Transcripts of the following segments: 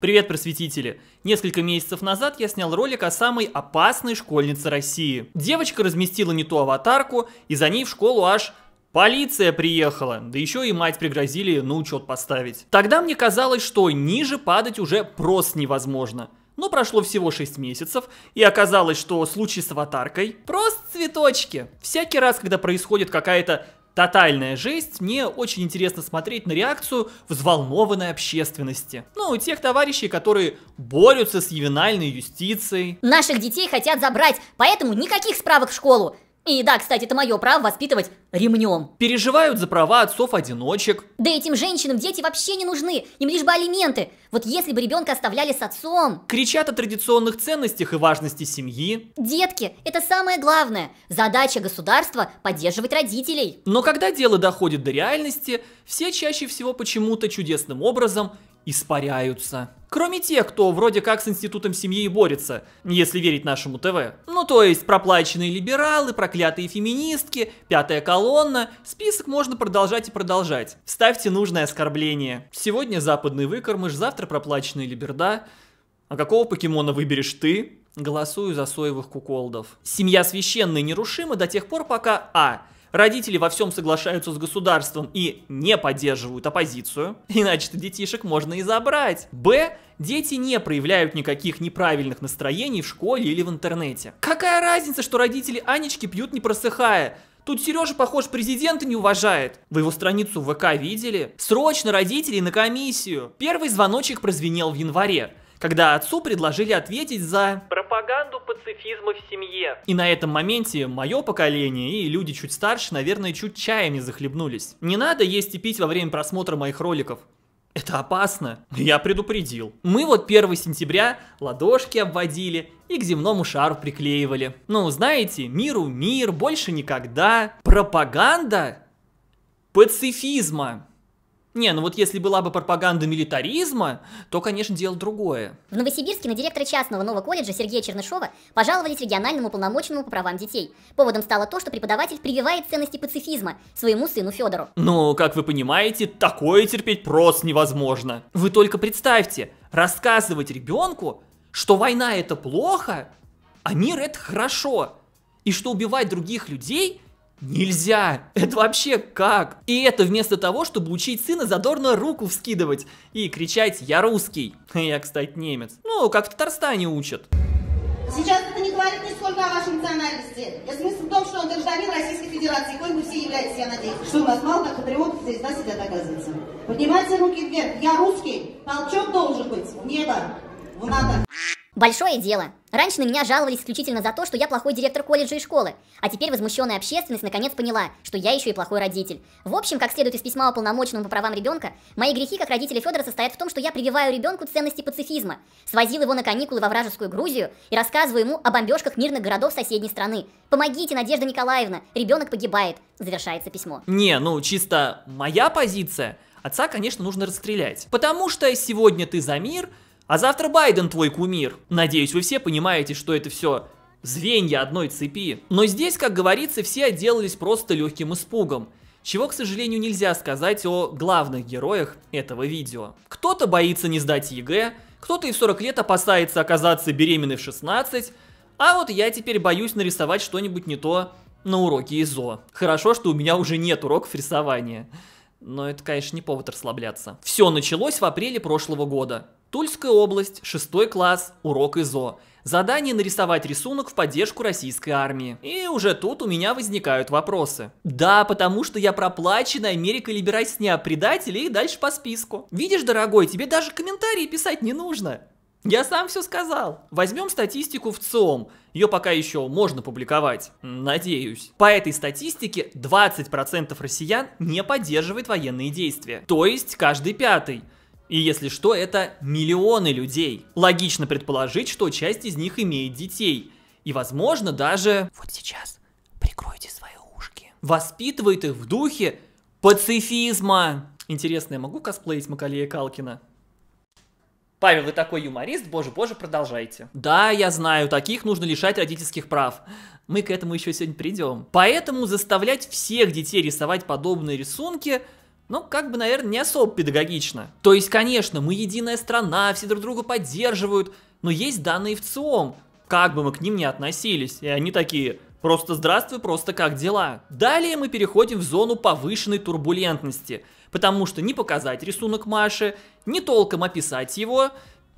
Привет, просветители! Несколько месяцев назад я снял ролик о самой опасной школьнице России. Девочка разместила не ту аватарку, и за ней в школу аж Полиция приехала, да еще и мать пригрозили на ну, учет поставить. Тогда мне казалось, что ниже падать уже просто невозможно. Но прошло всего 6 месяцев, и оказалось, что случай с аватаркой – просто цветочки. Всякий раз, когда происходит какая-то Тотальная жесть, мне очень интересно смотреть на реакцию взволнованной общественности. Ну, и тех товарищей, которые борются с ювенальной юстицией. Наших детей хотят забрать, поэтому никаких справок в школу. И да, кстати, это мое право воспитывать ремнем. Переживают за права отцов-одиночек. Да этим женщинам дети вообще не нужны, им лишь бы алименты. Вот если бы ребенка оставляли с отцом. Кричат о традиционных ценностях и важности семьи. Детки, это самое главное. Задача государства – поддерживать родителей. Но когда дело доходит до реальности, все чаще всего почему-то чудесным образом – испаряются. Кроме тех, кто вроде как с институтом семьи и борется, если верить нашему ТВ. Ну то есть проплаченные либералы, проклятые феминистки, пятая колонна, список можно продолжать и продолжать. Ставьте нужное оскорбление. Сегодня западный выкормыш, завтра проплаченные либерда. А какого покемона выберешь ты? Голосую за соевых куколдов. Семья священная нерушима до тех пор, пока А. Родители во всем соглашаются с государством и не поддерживают оппозицию, иначе-то детишек можно и забрать. Б. Дети не проявляют никаких неправильных настроений в школе или в интернете. Какая разница, что родители Анечки пьют не просыхая? Тут Сережа, похож, президента не уважает. Вы его страницу в ВК видели? Срочно родителей на комиссию. Первый звоночек прозвенел в январе когда отцу предложили ответить за пропаганду пацифизма в семье. И на этом моменте мое поколение и люди чуть старше, наверное, чуть чаем не захлебнулись. Не надо есть и пить во время просмотра моих роликов. Это опасно. Я предупредил. Мы вот 1 сентября ладошки обводили и к земному шару приклеивали. Ну, знаете, миру мир, больше никогда. Пропаганда пацифизма. Не, ну вот если была бы пропаганда милитаризма, то, конечно, дело другое. В Новосибирске на директора частного нового колледжа Сергея Чернышова пожаловались региональному полномочному по правам детей. Поводом стало то, что преподаватель прививает ценности пацифизма своему сыну Федору. Ну, как вы понимаете, такое терпеть просто невозможно. Вы только представьте, рассказывать ребенку, что война это плохо, а мир это хорошо, и что убивать других людей Нельзя! Это вообще как? И это вместо того, чтобы учить сына задорно руку вскидывать и кричать «Я русский!» Я, кстати, немец. Ну, как в Татарстане учат. Сейчас это не говорит ни сколько о вашей национальности. Я смысл в том, что он гражданин Российской Федерации, коим вы все являетесь, я надеюсь. Что у нас мало так патриотов за себя доказывается. Поднимайте руки вверх. Я русский. Толчок должен быть. Небо в Большое дело. Раньше на меня жаловались исключительно за то, что я плохой директор колледжа и школы, а теперь возмущенная общественность наконец поняла, что я еще и плохой родитель. В общем, как следует из письма уполномоченному по правам ребенка, мои грехи как родителя Федора состоят в том, что я прививаю ребенку ценности пацифизма, свозил его на каникулы во вражескую Грузию и рассказываю ему о бомбежках мирных городов соседней страны. Помогите, Надежда Николаевна, ребенок погибает, завершается письмо. Не, ну чисто моя позиция. Отца, конечно, нужно расстрелять. Потому что сегодня ты за мир, а завтра Байден твой кумир. Надеюсь, вы все понимаете, что это все звенья одной цепи. Но здесь, как говорится, все отделались просто легким испугом. Чего, к сожалению, нельзя сказать о главных героях этого видео. Кто-то боится не сдать ЕГЭ, кто-то и в 40 лет опасается оказаться беременной в 16, а вот я теперь боюсь нарисовать что-нибудь не то на уроке ИЗО. Хорошо, что у меня уже нет уроков рисования. Но это, конечно, не повод расслабляться. Все началось в апреле прошлого года. Тульская область, 6 класс, урок ИЗО. Задание нарисовать рисунок в поддержку российской армии. И уже тут у меня возникают вопросы. Да, потому что я проплаченный Америка Либерасня, предатель и дальше по списку. Видишь, дорогой, тебе даже комментарии писать не нужно. Я сам все сказал. Возьмем статистику в ЦИОМ. Ее пока еще можно публиковать. Надеюсь. По этой статистике 20% россиян не поддерживает военные действия. То есть каждый пятый. И если что, это миллионы людей. Логично предположить, что часть из них имеет детей. И, возможно, даже... Вот сейчас прикройте свои ушки. Воспитывает их в духе пацифизма. Интересно, я могу косплеить Макалея Калкина? Павел, вы такой юморист, боже-боже, продолжайте. Да, я знаю, таких нужно лишать родительских прав. Мы к этому еще сегодня придем. Поэтому заставлять всех детей рисовать подобные рисунки – ну, как бы, наверное, не особо педагогично. То есть, конечно, мы единая страна, все друг друга поддерживают, но есть данные в ЦИОМ, как бы мы к ним ни относились, и они такие «просто здравствуй, просто как дела?». Далее мы переходим в зону повышенной турбулентности, потому что не показать рисунок Маши, не толком описать его,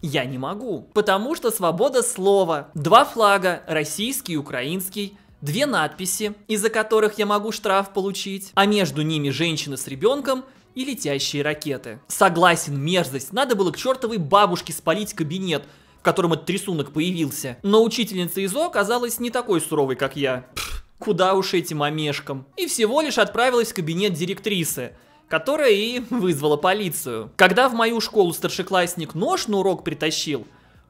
я не могу. Потому что свобода слова. Два флага, российский и украинский – две надписи, из-за которых я могу штраф получить, а между ними женщина с ребенком и летящие ракеты. Согласен, мерзость, надо было к чертовой бабушке спалить кабинет, в котором этот рисунок появился. Но учительница ИЗО оказалась не такой суровой, как я. Пфф, куда уж этим омешкам. И всего лишь отправилась в кабинет директрисы, которая и вызвала полицию. Когда в мою школу старшеклассник нож на урок притащил,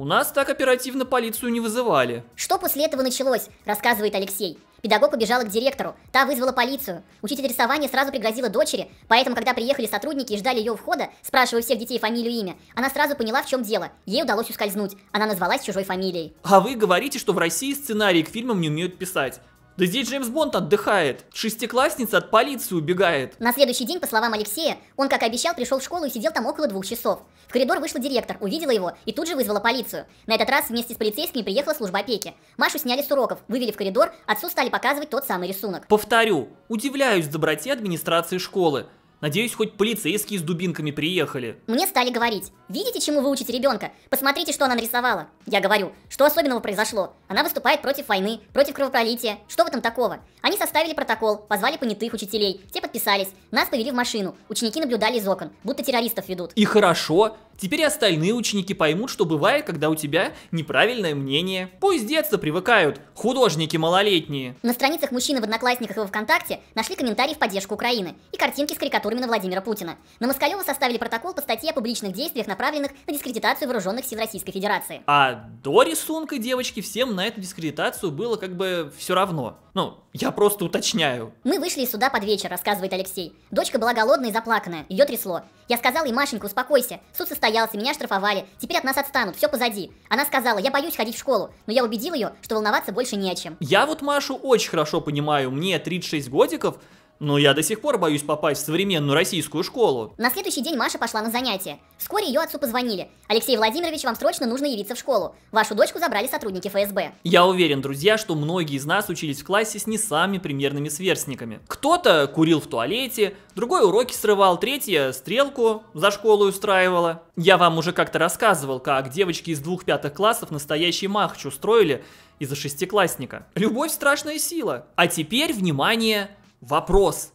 у нас так оперативно полицию не вызывали. Что после этого началось, рассказывает Алексей. Педагог убежала к директору, та вызвала полицию. Учитель рисования сразу пригрозила дочери, поэтому, когда приехали сотрудники и ждали ее входа, спрашивая всех детей фамилию и имя, она сразу поняла, в чем дело. Ей удалось ускользнуть, она назвалась чужой фамилией. А вы говорите, что в России сценарии к фильмам не умеют писать. Да здесь Джеймс Бонд отдыхает. Шестиклассница от полиции убегает. На следующий день, по словам Алексея, он, как и обещал, пришел в школу и сидел там около двух часов. В коридор вышел директор, увидела его и тут же вызвала полицию. На этот раз вместе с полицейскими приехала служба опеки. Машу сняли с уроков, вывели в коридор, отцу стали показывать тот самый рисунок. Повторю, удивляюсь доброте администрации школы. Надеюсь, хоть полицейские с дубинками приехали. Мне стали говорить, видите, чему вы учите ребенка? Посмотрите, что она нарисовала. Я говорю, что особенного произошло? Она выступает против войны, против кровопролития. Что в этом такого? Они составили протокол, позвали понятых учителей, те подписались. Нас повели в машину, ученики наблюдали из окон, будто террористов ведут. И хорошо, Теперь остальные ученики поймут, что бывает, когда у тебя неправильное мнение. Пусть детства привыкают, художники малолетние. На страницах мужчины в Одноклассниках и во Вконтакте нашли комментарии в поддержку Украины и картинки с карикатурами на Владимира Путина. На Москалева составили протокол по статье о публичных действиях, направленных на дискредитацию вооруженных сил Российской Федерации. А до рисунка девочки всем на эту дискредитацию было как бы все равно. Ну, я просто уточняю. Мы вышли сюда под вечер, рассказывает Алексей. Дочка была голодная и заплаканная, ее трясло. Я сказал ей, Машенька, успокойся, суд состоит состоялся, меня штрафовали. Теперь от нас отстанут, все позади. Она сказала, я боюсь ходить в школу, но я убедил ее, что волноваться больше не о чем. Я вот Машу очень хорошо понимаю, мне 36 годиков, но я до сих пор боюсь попасть в современную российскую школу. На следующий день Маша пошла на занятия. Вскоре ее отцу позвонили. Алексей Владимирович, вам срочно нужно явиться в школу. Вашу дочку забрали сотрудники ФСБ. Я уверен, друзья, что многие из нас учились в классе с не самыми примерными сверстниками. Кто-то курил в туалете, другой уроки срывал, третья стрелку за школу устраивала. Я вам уже как-то рассказывал, как девочки из двух пятых классов настоящий махч устроили из-за шестиклассника. Любовь страшная сила. А теперь, внимание, Вопрос.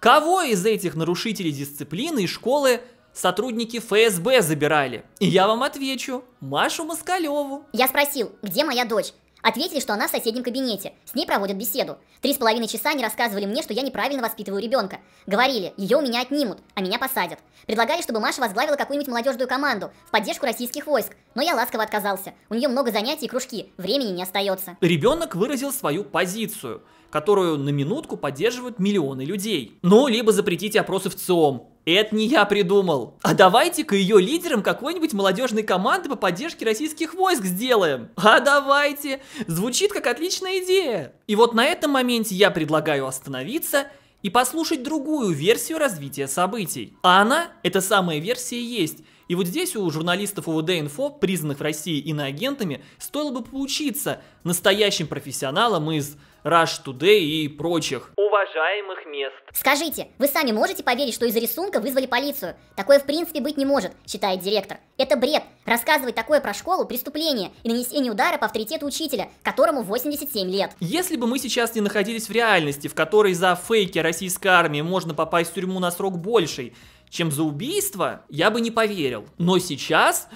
Кого из этих нарушителей дисциплины и школы сотрудники ФСБ забирали? И я вам отвечу. Машу Москалеву. Я спросил, где моя дочь? Ответили, что она в соседнем кабинете. С ней проводят беседу. Три с половиной часа они рассказывали мне, что я неправильно воспитываю ребенка. Говорили, ее у меня отнимут, а меня посадят. Предлагали, чтобы Маша возглавила какую-нибудь молодежную команду в поддержку российских войск. Но я ласково отказался. У нее много занятий и кружки. Времени не остается. Ребенок выразил свою позицию которую на минутку поддерживают миллионы людей. Ну, либо запретите опросы в ЦИОМ. Это не я придумал. А давайте-ка ее лидерам какой-нибудь молодежной команды по поддержке российских войск сделаем. А давайте. Звучит как отличная идея. И вот на этом моменте я предлагаю остановиться и послушать другую версию развития событий. А она, эта самая версия, есть. И вот здесь у журналистов УВД Инфо, признанных в России иноагентами, стоило бы поучиться настоящим профессионалам из Rush Today и прочих уважаемых мест. Скажите, вы сами можете поверить, что из за рисунка вызвали полицию? Такое в принципе быть не может, считает директор. Это бред. Рассказывать такое про школу – преступление и нанесение удара по авторитету учителя, которому 87 лет. Если бы мы сейчас не находились в реальности, в которой за фейки российской армии можно попасть в тюрьму на срок больший, чем за убийство, я бы не поверил. Но сейчас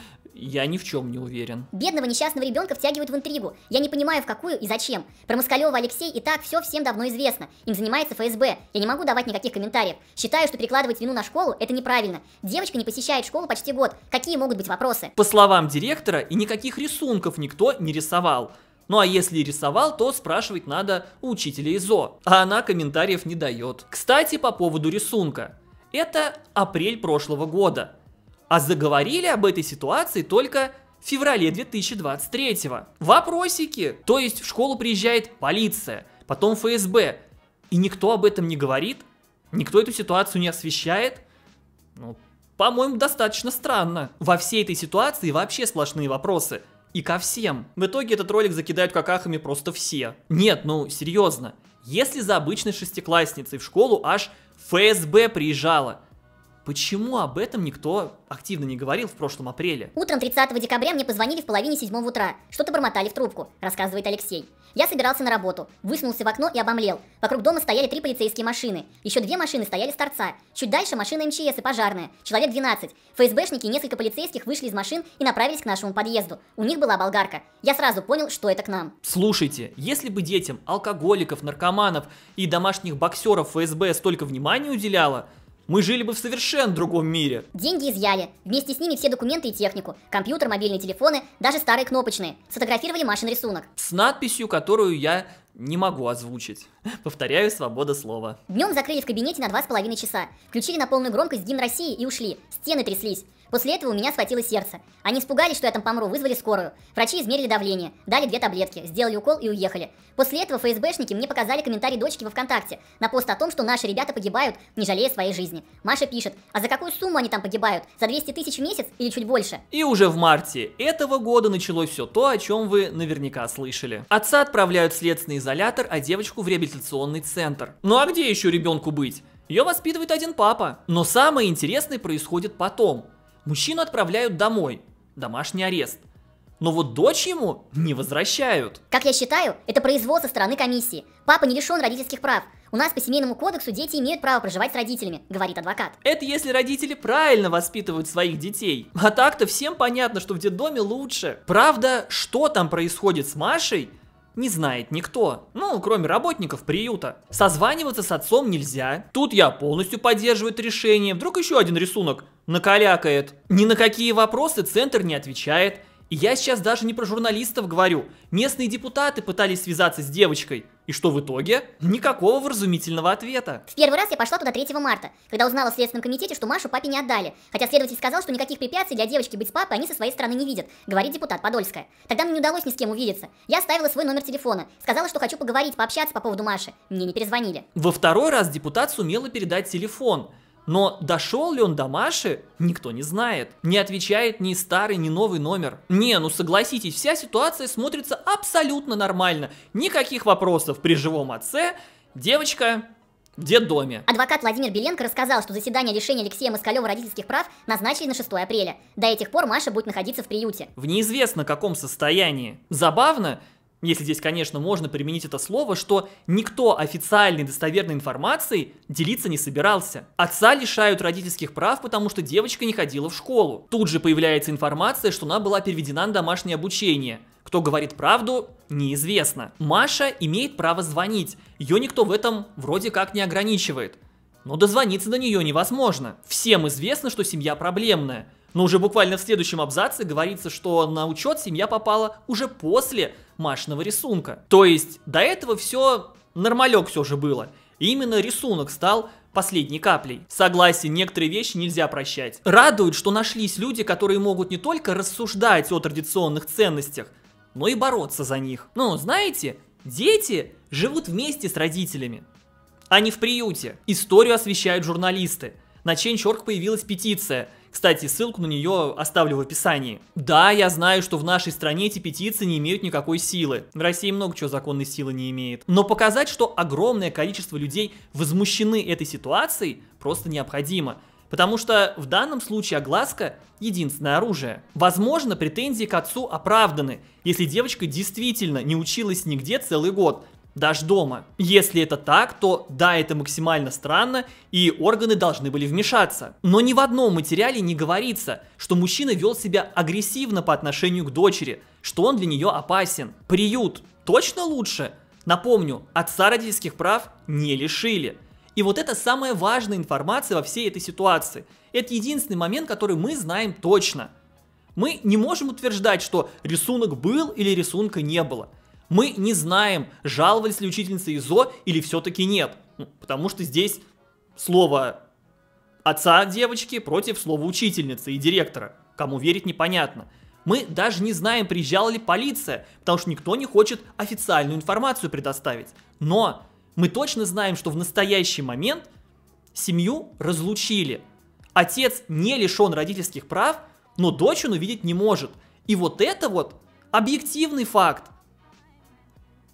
я ни в чем не уверен. Бедного несчастного ребенка втягивают в интригу. Я не понимаю, в какую и зачем. Про Москалева Алексей и так все всем давно известно. Им занимается ФСБ. Я не могу давать никаких комментариев. Считаю, что перекладывать вину на школу – это неправильно. Девочка не посещает школу почти год. Какие могут быть вопросы? По словам директора, и никаких рисунков никто не рисовал. Ну а если рисовал, то спрашивать надо у учителя ИЗО. А она комментариев не дает. Кстати, по поводу рисунка. Это апрель прошлого года. А заговорили об этой ситуации только в феврале 2023 -го. Вопросики. То есть в школу приезжает полиция, потом ФСБ. И никто об этом не говорит? Никто эту ситуацию не освещает? Ну, по-моему, достаточно странно. Во всей этой ситуации вообще сплошные вопросы. И ко всем. В итоге этот ролик закидают какахами просто все. Нет, ну серьезно. Если за обычной шестиклассницей в школу аж ФСБ приезжала – Почему об этом никто активно не говорил в прошлом апреле? Утром 30 декабря мне позвонили в половине седьмого утра. Что-то бормотали в трубку, рассказывает Алексей. Я собирался на работу, высунулся в окно и обомлел. Вокруг дома стояли три полицейские машины. Еще две машины стояли с торца. Чуть дальше машина МЧС и пожарная. Человек 12. ФСБшники и несколько полицейских вышли из машин и направились к нашему подъезду. У них была болгарка. Я сразу понял, что это к нам. Слушайте, если бы детям, алкоголиков, наркоманов и домашних боксеров ФСБ столько внимания уделяло, мы жили бы в совершенно другом мире. Деньги изъяли. Вместе с ними все документы и технику. Компьютер, мобильные телефоны, даже старые кнопочные. Сфотографировали Машин рисунок. С надписью, которую я не могу озвучить. Повторяю, свобода слова. Днем закрыли в кабинете на два с половиной часа. Включили на полную громкость гимн России и ушли. Стены тряслись. После этого у меня схватило сердце. Они испугались, что я там помру, вызвали скорую. Врачи измерили давление, дали две таблетки, сделали укол и уехали. После этого ФСБшники мне показали комментарий дочки во ВКонтакте на пост о том, что наши ребята погибают, не жалея своей жизни. Маша пишет, а за какую сумму они там погибают? За 200 тысяч в месяц или чуть больше? И уже в марте этого года началось все то, о чем вы наверняка слышали. Отца отправляют в следственный изолятор, а девочку в реабилитационный центр. Ну а где еще ребенку быть? Ее воспитывает один папа. Но самое интересное происходит потом. Мужчину отправляют домой. Домашний арест. Но вот дочь ему не возвращают. Как я считаю, это производство со стороны комиссии. Папа не лишен родительских прав. У нас по семейному кодексу дети имеют право проживать с родителями, говорит адвокат. Это если родители правильно воспитывают своих детей. А так-то всем понятно, что в детдоме лучше. Правда, что там происходит с Машей, не знает никто. Ну, кроме работников приюта. Созваниваться с отцом нельзя. Тут я полностью поддерживаю это решение. Вдруг еще один рисунок накалякает. Ни на какие вопросы центр не отвечает. И я сейчас даже не про журналистов говорю. Местные депутаты пытались связаться с девочкой. И что в итоге? Никакого вразумительного ответа. В первый раз я пошла туда 3 марта, когда узнала в Следственном комитете, что Машу папе не отдали. Хотя следователь сказал, что никаких препятствий для девочки быть с папой они со своей стороны не видят, говорит депутат Подольская. Тогда мне не удалось ни с кем увидеться. Я оставила свой номер телефона, сказала, что хочу поговорить, пообщаться по поводу Маши. Мне не перезвонили. Во второй раз депутат сумела передать телефон. Но дошел ли он до Маши, никто не знает. Не отвечает ни старый, ни новый номер. Не, ну согласитесь, вся ситуация смотрится абсолютно нормально. Никаких вопросов при живом отце. Девочка в детдоме. Адвокат Владимир Беленко рассказал, что заседание решения Алексея Москалева родительских прав назначили на 6 апреля. До этих пор Маша будет находиться в приюте. В неизвестно каком состоянии. Забавно, если здесь, конечно, можно применить это слово, что никто официальной достоверной информацией делиться не собирался. Отца лишают родительских прав, потому что девочка не ходила в школу. Тут же появляется информация, что она была переведена на домашнее обучение. Кто говорит правду, неизвестно. Маша имеет право звонить, ее никто в этом вроде как не ограничивает. Но дозвониться до нее невозможно. Всем известно, что семья проблемная. Но уже буквально в следующем абзаце говорится, что на учет семья попала уже после машиного рисунка. То есть до этого все нормалек все же было. И именно рисунок стал последней каплей. Согласен, некоторые вещи нельзя прощать. Радует, что нашлись люди, которые могут не только рассуждать о традиционных ценностях, но и бороться за них. Но ну, знаете, дети живут вместе с родителями, а не в приюте. Историю освещают журналисты. На Ченчорг появилась петиция – кстати, ссылку на нее оставлю в описании. Да, я знаю, что в нашей стране эти петиции не имеют никакой силы. В России много чего законной силы не имеет. Но показать, что огромное количество людей возмущены этой ситуацией, просто необходимо. Потому что в данном случае огласка – единственное оружие. Возможно, претензии к отцу оправданы, если девочка действительно не училась нигде целый год, даже дома. Если это так, то да, это максимально странно, и органы должны были вмешаться. Но ни в одном материале не говорится, что мужчина вел себя агрессивно по отношению к дочери, что он для нее опасен. Приют точно лучше? Напомню, отца родительских прав не лишили. И вот это самая важная информация во всей этой ситуации. Это единственный момент, который мы знаем точно. Мы не можем утверждать, что рисунок был или рисунка не было – мы не знаем, жаловались ли учительницы ИЗО или все-таки нет. Ну, потому что здесь слово отца девочки против слова учительницы и директора. Кому верить непонятно. Мы даже не знаем, приезжала ли полиция, потому что никто не хочет официальную информацию предоставить. Но мы точно знаем, что в настоящий момент семью разлучили. Отец не лишен родительских прав, но дочь он увидеть не может. И вот это вот объективный факт.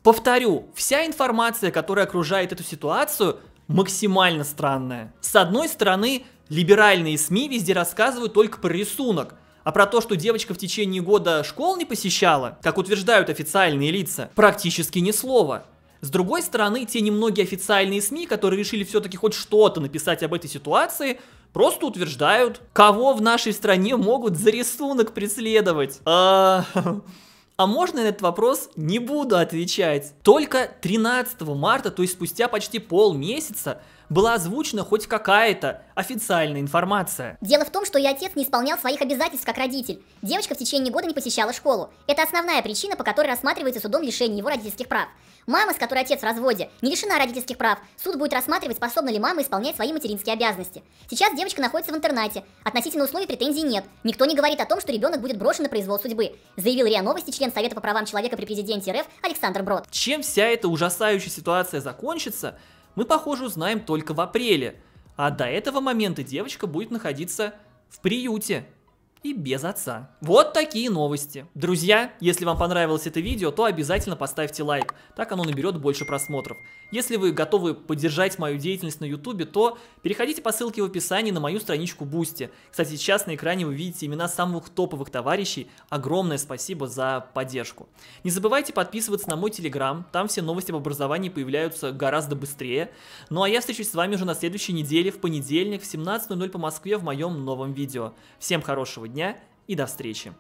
Повторю, вся информация, которая окружает эту ситуацию, максимально странная. С одной стороны, либеральные СМИ везде рассказывают только про рисунок, а про то, что девочка в течение года школ не посещала, как утверждают официальные лица, практически ни слова. С другой стороны, те немногие официальные СМИ, которые решили все-таки хоть что-то написать об этой ситуации, просто утверждают, кого в нашей стране могут за рисунок преследовать. А, А можно на этот вопрос не буду отвечать. Только 13 марта, то есть спустя почти полмесяца, была озвучена хоть какая-то официальная информация. Дело в том, что ее отец не исполнял своих обязательств как родитель. Девочка в течение года не посещала школу. Это основная причина, по которой рассматривается судом лишение его родительских прав. Мама, с которой отец в разводе, не лишена родительских прав. Суд будет рассматривать, способна ли мама исполнять свои материнские обязанности. Сейчас девочка находится в интернате. Относительно условий претензий нет. Никто не говорит о том, что ребенок будет брошен на произвол судьбы, заявил РИА Новости член Совета по правам человека при президенте РФ Александр Брод. Чем вся эта ужасающая ситуация закончится, мы, похоже, узнаем только в апреле. А до этого момента девочка будет находиться в приюте и без отца. Вот такие новости. Друзья, если вам понравилось это видео, то обязательно поставьте лайк, так оно наберет больше просмотров. Если вы готовы поддержать мою деятельность на Ютубе, то переходите по ссылке в описании на мою страничку Бусти. Кстати, сейчас на экране вы видите имена самых топовых товарищей. Огромное спасибо за поддержку. Не забывайте подписываться на мой Телеграм, там все новости об образовании появляются гораздо быстрее. Ну а я встречусь с вами уже на следующей неделе, в понедельник в 17.00 по Москве в моем новом видео. Всем хорошего дня! дня и до встречи!